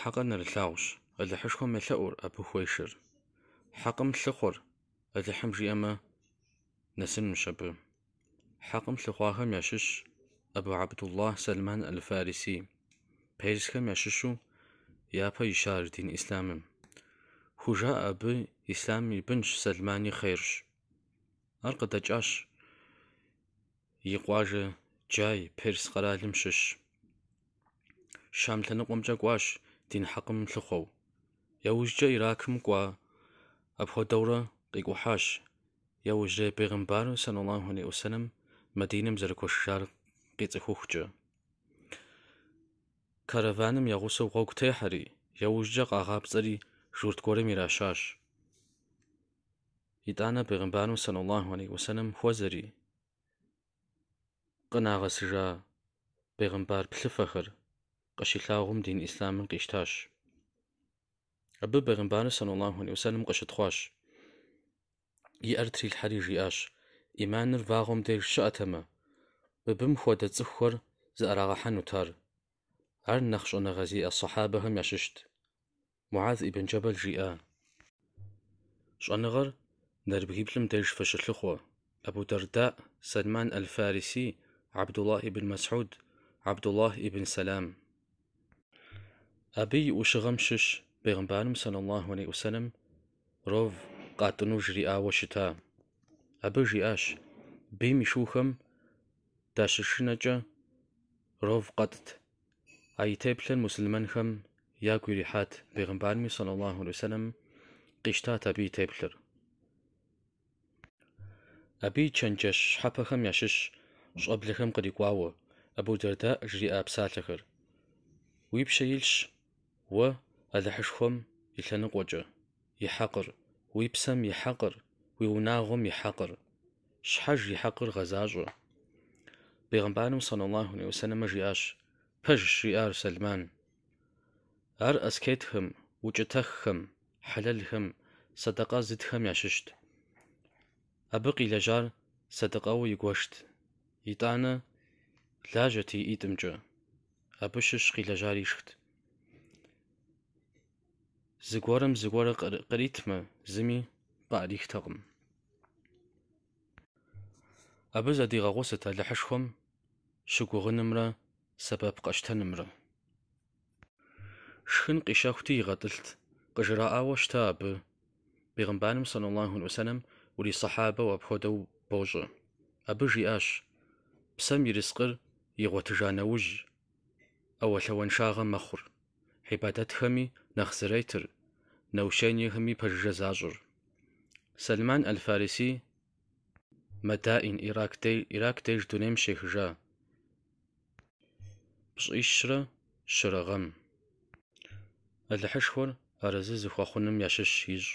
хьакъэ нэрылъагъущ Ӏэлыхьышхуэм елъэӀур абы хуешыр, хьэкъым лъыхъуэр, Ӏэлыхьым жиӀэмэ, нэсынущ абы. Хьэкъым лъыхъуахэм ящыщ Абу Абдуллахь Сэлман Аль-Фариси, Персхэм ящыщу япэ ищар дин Ислъамым. ХужаӀэ абы Ислъам и бынщ Сэлмани хъерщ. Ар къыдэкӀащ и къуажэ Джай Перс къэралым щыщ. Шам лъэныкъуэмкӀэ кӀуащ дин хакъм лъхъуэу. Яужькӏэ Иракым кӏуа апхуэдэурэ къикӏухьащ яужьей Пейгъэмбар саллаллаху алейхи вассалам Мадинэм зэрыхуэшар къицӏыхухкӏэ. Караваным я гъусэу гъуэгу техьэри, яужькӏэ къагъапцӏэри журт гуэрым ирашащ. ИтӀанэ Пейгъэмбар саллаллаху алейхи вассалам хуэзэри къынагъэсыжа Пейгъэмбар плъыфэхэр – قەشیلاغم دين إسلام قشتاش أبو ئەبە بەغمبانە سەن الله عليه وسلم قەشت خوۆش ئی ئەرتریل حەریژی ئاش ئیمانر ڤاغۆم دێر شەتەمە ببم خۆ دەچخۆر زەراغەحەن وتار هەر نەخش و نەغەزی ئەسەحا يششت هەم یاششت معاذ ئیبن جەبەل ژیئە شەنەغەر نەربهی بلم دەرش أبو درداء سلمان الفارسي عبد الله بن مسعود عبد الله بن سلام Абы иӀущыгъэм щыщ Пейгъэмбарым саллаллаху алейхи вассалэм ров къатӀыну жриӀауэ щыта. Абы жиӀащ бийм и шухэм дащышынэкӀэ ров къэтт, а и теплъэр мусульманхэм ягу ирихьат Пейгъэмбарми саллаллаху алейхи вассалэм къищтат абы и теплъэр. Абы и чэнджэщ щхьэпэхэм ящыщ щӀэблэхэм кърикӀуауэ Абу Дардаъ жриӀа псалъэхэр. Уи пщэ илъщ و ألحشهم يلنقوجة يحقر ويبسم يحقر ويوناغم يحقر شحج يحقر غزاجة بيغمبان صلى الله عليه وسلم جياش بش شيار سلمان أر أسكيتهم وجتخهم حللهم صدقة زدهم يششت أبق إلى جار ويقوشت يتانا لاجتي إيتمجا أبشش قيل جار يشخت зыгуэрэм зыгуэрэ къритмэ, зыми къарихтэкъым. Абы задигъэгъусэт алыхьышхуэм щыгугъынымрэ сэбэп къэщтэнымрэ. Шхын къищэхути игъэтӏылът, къыжраӏауэ щыта абы, Пейгъэмбаным саллаллаху усэлэм ури сахьабэу апхуэдэу бощӏэ. Абы жиӏащ псэм и рызкъыр игъуэтыжа нэужь, ӏэуэлъауэншагъэ мэхъур. хьибадэтхэми нэхъ зэретыр, наущениями пэжжэ защӏыр. Сальман Аль-Фариси Мадаин Ирак деж дунейм щехыжа. Пщӏищрэ щырэ гъэм. Алыхьышхуэр арэзы зыхуэхъуным ящыщ ищӏ.